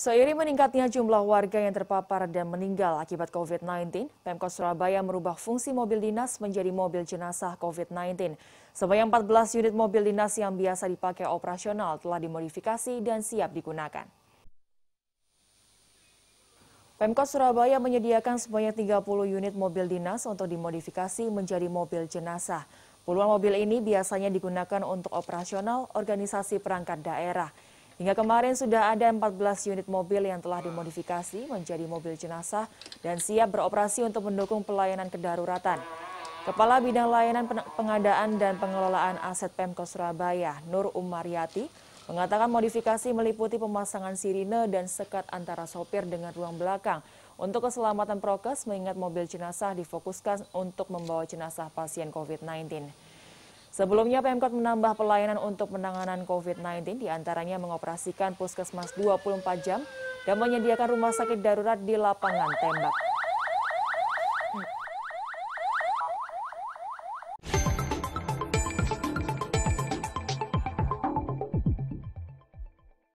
Seiring meningkatnya jumlah warga yang terpapar dan meninggal akibat COVID-19, Pemkot Surabaya merubah fungsi mobil dinas menjadi mobil jenazah COVID-19. Sebanyak 14 unit mobil dinas yang biasa dipakai operasional telah dimodifikasi dan siap digunakan. Pemkot Surabaya menyediakan sebanyak 30 unit mobil dinas untuk dimodifikasi menjadi mobil jenazah. Puluhan mobil ini biasanya digunakan untuk operasional organisasi perangkat daerah – Hingga kemarin sudah ada 14 unit mobil yang telah dimodifikasi menjadi mobil jenazah dan siap beroperasi untuk mendukung pelayanan kedaruratan. Kepala Bidang Layanan Pengadaan dan Pengelolaan Aset Pemko Surabaya, Nur Umaryati, mengatakan modifikasi meliputi pemasangan sirine dan sekat antara sopir dengan ruang belakang. Untuk keselamatan prokes, mengingat mobil jenazah difokuskan untuk membawa jenazah pasien COVID-19. Sebelumnya Pemkot menambah pelayanan untuk penanganan COVID-19 diantaranya mengoperasikan puskesmas 24 jam dan menyediakan rumah sakit darurat di lapangan tembak.